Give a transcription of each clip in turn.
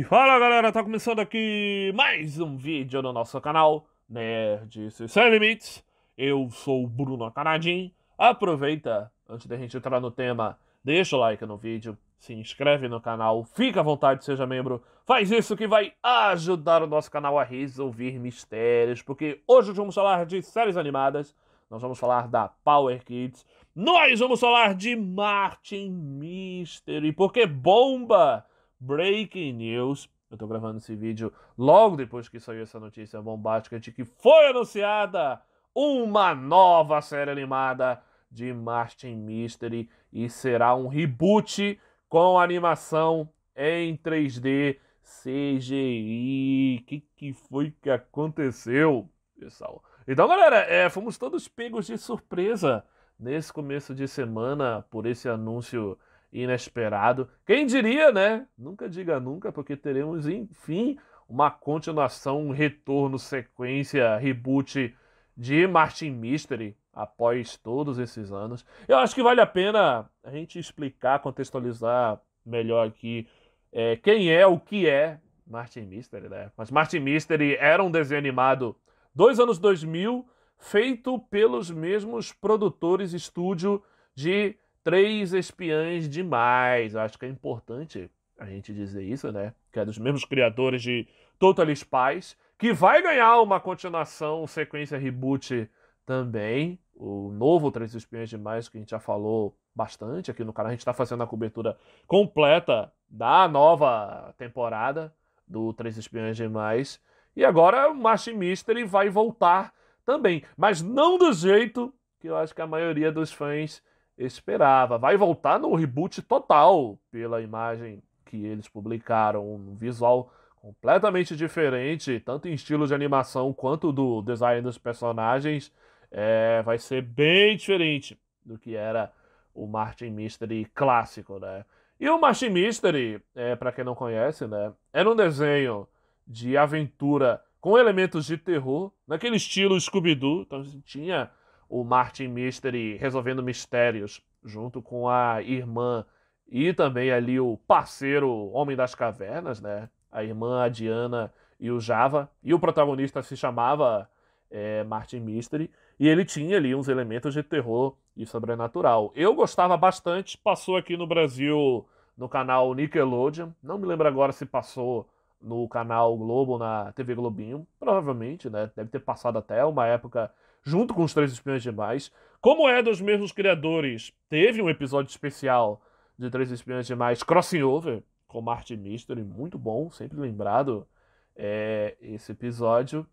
E fala galera, tá começando aqui mais um vídeo no nosso canal Nerds Sem Limites. Eu sou o Bruno Canadim. Aproveita, antes da gente entrar no tema, deixa o like no vídeo, se inscreve no canal, fica à vontade, seja membro. Faz isso que vai ajudar o nosso canal a resolver mistérios, porque hoje vamos falar de séries animadas, nós vamos falar da Power Kids, nós vamos falar de Martin Mystery, porque bomba! breaking news. Eu tô gravando esse vídeo logo depois que saiu essa notícia bombástica de que foi anunciada uma nova série animada de Martin Mystery e será um reboot com animação em 3D CGI. O que, que foi que aconteceu, pessoal? Então, galera, é, fomos todos pegos de surpresa nesse começo de semana por esse anúncio inesperado. Quem diria, né? Nunca diga nunca, porque teremos, enfim, uma continuação, um retorno, sequência, reboot de Martin Mystery após todos esses anos. Eu acho que vale a pena a gente explicar, contextualizar melhor aqui é, quem é, o que é Martin Mystery, né? Mas Martin Mystery era um desenho animado dos anos 2000, feito pelos mesmos produtores estúdio de Três espiãs demais. Eu acho que é importante a gente dizer isso, né? Que é dos mesmos criadores de Total Spies, que vai ganhar uma continuação, sequência reboot também. O novo Três Espiãs Demais, que a gente já falou bastante aqui no canal. A gente está fazendo a cobertura completa da nova temporada do Três Espiãs Demais. E agora o Machine Mystery vai voltar também, mas não do jeito que eu acho que a maioria dos fãs esperava. Vai voltar no reboot total, pela imagem que eles publicaram, um visual completamente diferente, tanto em estilo de animação quanto do design dos personagens. É, vai ser bem diferente do que era o Martin Mystery clássico, né? E o Martin Mystery, é, para quem não conhece, né, era um desenho de aventura com elementos de terror, naquele estilo Scooby-Doo. Então tinha o Martin Mystery resolvendo mistérios junto com a irmã e também ali o parceiro Homem das Cavernas, né? A irmã, a Diana e o Java. E o protagonista se chamava é, Martin Mystery. E ele tinha ali uns elementos de terror e sobrenatural. Eu gostava bastante, passou aqui no Brasil no canal Nickelodeon. Não me lembro agora se passou no canal Globo, na TV Globinho. Provavelmente, né? Deve ter passado até uma época junto com os três espiões demais. Como é dos mesmos criadores, teve um episódio especial de Três Espiões Demais Crossing Over com Martin Mystery, muito bom, sempre lembrado é, esse episódio.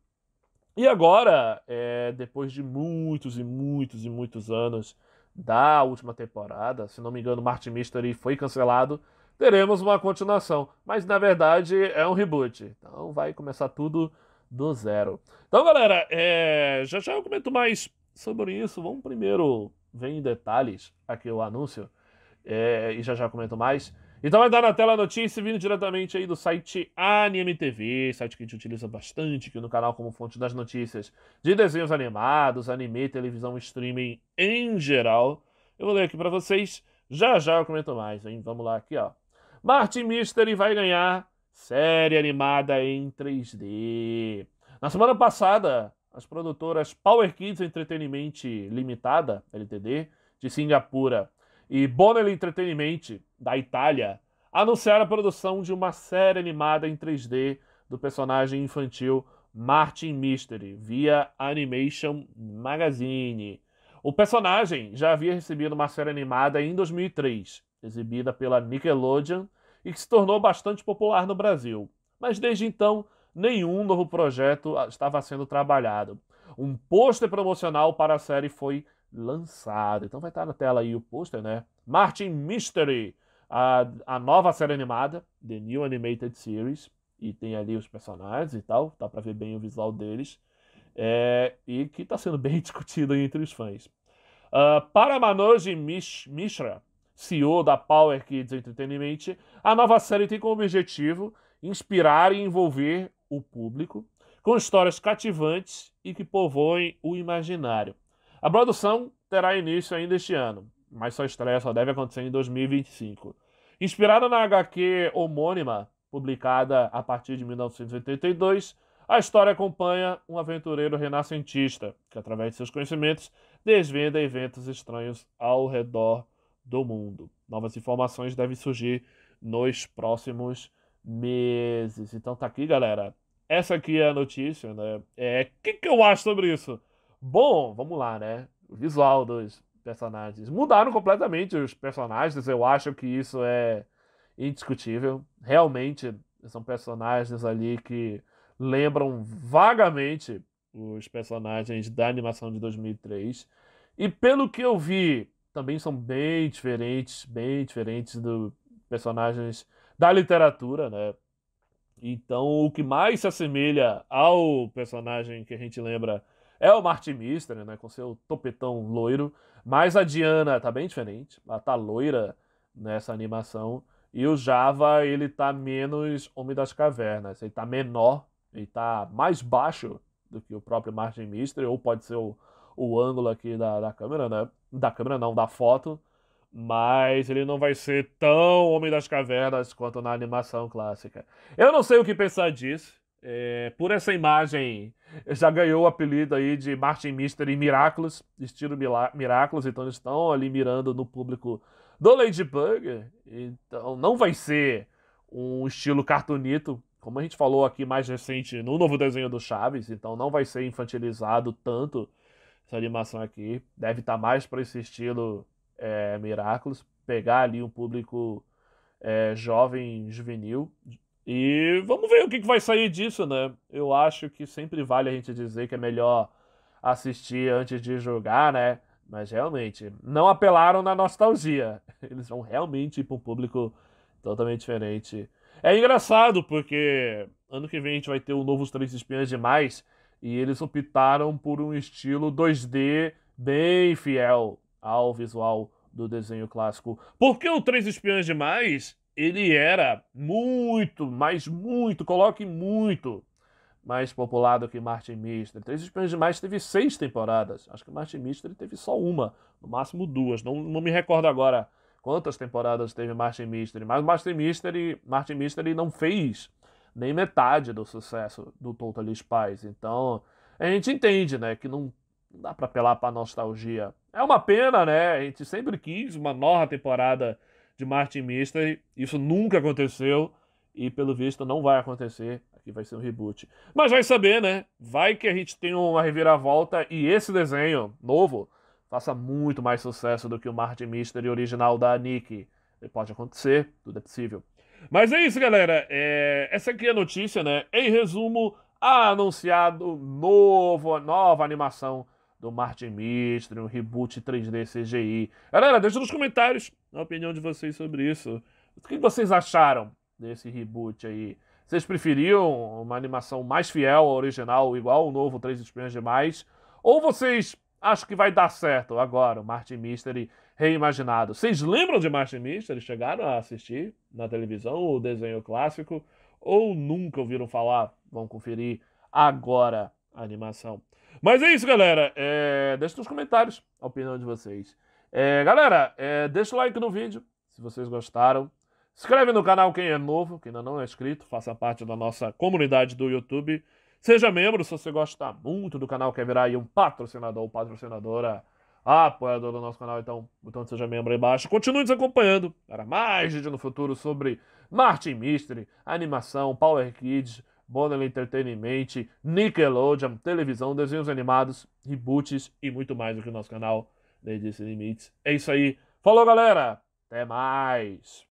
E agora, é, depois de muitos e muitos e muitos anos da última temporada, se não me engano, Martin Mystery foi cancelado, teremos uma continuação. Mas na verdade é um reboot, então vai começar tudo do zero. Então, galera, é... já já eu comento mais sobre isso. Vamos primeiro ver em detalhes aqui o anúncio é... e já já comento mais. Então vai dar na tela a notícia vindo diretamente aí do site Anime TV, site que a gente utiliza bastante aqui no canal como fonte das notícias de desenhos animados, anime, televisão, streaming em geral. Eu vou ler aqui para vocês, já já eu comento mais, hein? Vamos lá aqui, ó. Martin Mystery vai ganhar série animada em 3D. Na semana passada, as produtoras Power Kids Entertainment Limitada, LTD, de Singapura, e Bonelli Entertainment, da Itália, anunciaram a produção de uma série animada em 3D do personagem infantil Martin Mystery via Animation Magazine. O personagem já havia recebido uma série animada em 2003, exibida pela Nickelodeon e que se tornou bastante popular no Brasil. Mas desde então, nenhum novo projeto ah, estava sendo trabalhado. Um pôster promocional para a série foi lançado. Então vai estar na tela aí o pôster, né? Martin Mystery, a, a nova série animada, The New Animated Series. E tem ali os personagens e tal, dá para ver bem o visual deles. É, e que está sendo bem discutido entre os fãs. Uh, ah, Manoj Mish, Mishra, CEO da Power Kids Entertainment, a nova série tem como objetivo inspirar e envolver o público com histórias cativantes e que povoem o imaginário. A produção terá início ainda este ano, mas sua estreia só deve acontecer em 2025. Inspirada na HQ homônima, publicada a partir de 1982, a história acompanha um aventureiro renascentista que, através de seus conhecimentos, desvenda eventos estranhos ao redor do mundo. Novas informações devem surgir nos próximos meses. Então tá aqui, galera. Essa aqui é a notícia, né? É, o que, que eu acho sobre isso? Bom, vamos lá, né? O visual dos personagens. Mudaram completamente os personagens, eu acho que isso é indiscutível. Realmente, são personagens ali que lembram vagamente os personagens da animação de 2003. E pelo que eu vi também são bem diferentes, bem diferentes dos personagens da literatura, né? Então, o que mais se assemelha ao personagem que a gente lembra é o Martin Mister, né, com seu topetão loiro, mas a Diana tá bem diferente, ela tá loira nessa animação, e o Java, ele tá menos Homem das Cavernas, ele tá menor, ele tá mais baixo do que o próprio Martin Mister, ou pode ser o o ângulo aqui da, da câmera, né? Da câmera não, da foto. Mas ele não vai ser tão Homem das Cavernas quanto na animação clássica. Eu não sei o que pensar disso. É, por essa imagem, já ganhou o apelido aí de Martin Mister e Miraculous, estilo Miraculous, então eles estão ali mirando no público do Ladybug. Então não vai ser um estilo cartunito, como a gente falou aqui mais recente no novo desenho do Chaves, então não vai ser infantilizado tanto essa animação aqui. Deve estar tá mais para esse estilo é, Miraculous, pegar ali um público é, jovem, juvenil. E vamos ver o que, que vai sair disso, né? Eu acho que sempre vale a gente dizer que é melhor assistir antes de jogar, né? Mas realmente, não apelaram na nostalgia. Eles vão realmente ir para um público totalmente diferente. É engraçado porque ano que vem a gente vai ter o novo Três Espinhas demais e eles optaram por um estilo 2D bem fiel ao visual do desenho clássico. Porque o Três Espiões Demais, ele era muito, mas muito, coloque muito, mais popular do que Martin Mystery. Três Espiões Demais teve seis temporadas. Acho que Martin Mystery teve só uma, no máximo duas. Não, não me recordo agora quantas temporadas teve Martin Mystery, mas Martin Mystery, Martin Mystery não fez nem metade do sucesso do Totally Spies. Então, a gente entende, né, que não dá para apelar para nostalgia. É uma pena, né? A gente sempre quis uma nova temporada de Martin Mystery. Isso nunca aconteceu e pelo visto não vai acontecer. Aqui vai ser um reboot. Mas vai saber, né? Vai que a gente tem uma reviravolta e esse desenho novo faça muito mais sucesso do que o Martin Mystery original da Nick. E pode acontecer, tudo é possível. Mas é isso, galera. É... Essa aqui é a notícia, né? Em resumo, anunciado novo, nova animação do Martin Mystery, um reboot 3D CGI. Galera, deixa nos comentários a opinião de vocês sobre isso. O que vocês acharam desse reboot aí? Vocês preferiam uma animação mais fiel ao original, igual o novo Três espinhas Demais? Ou vocês Acho que vai dar certo agora, o Martin Mystery reimaginado. Vocês lembram de Martin Mystery? Chegaram a assistir na televisão o desenho clássico? Ou nunca ouviram falar? Vão conferir agora a animação. Mas é isso, galera. É... Deixa nos comentários a opinião de vocês. É, galera, é... deixa o like no vídeo se vocês gostaram. Se inscreve no canal quem é novo, quem ainda não é inscrito, faça parte da nossa comunidade do YouTube. Seja membro se você gosta muito do canal, quer virar aí um patrocinador ou patrocinadora, apoiador do nosso canal, então o seja membro aí embaixo. Continue nos acompanhando para mais vídeo no futuro sobre Martin Mystery, animação, Power Kids, Bonner Entertainment, Nickelodeon, televisão, desenhos animados, reboots e muito mais aqui no nosso canal Lady Sem Limites. É isso aí. Falou, galera! Até mais!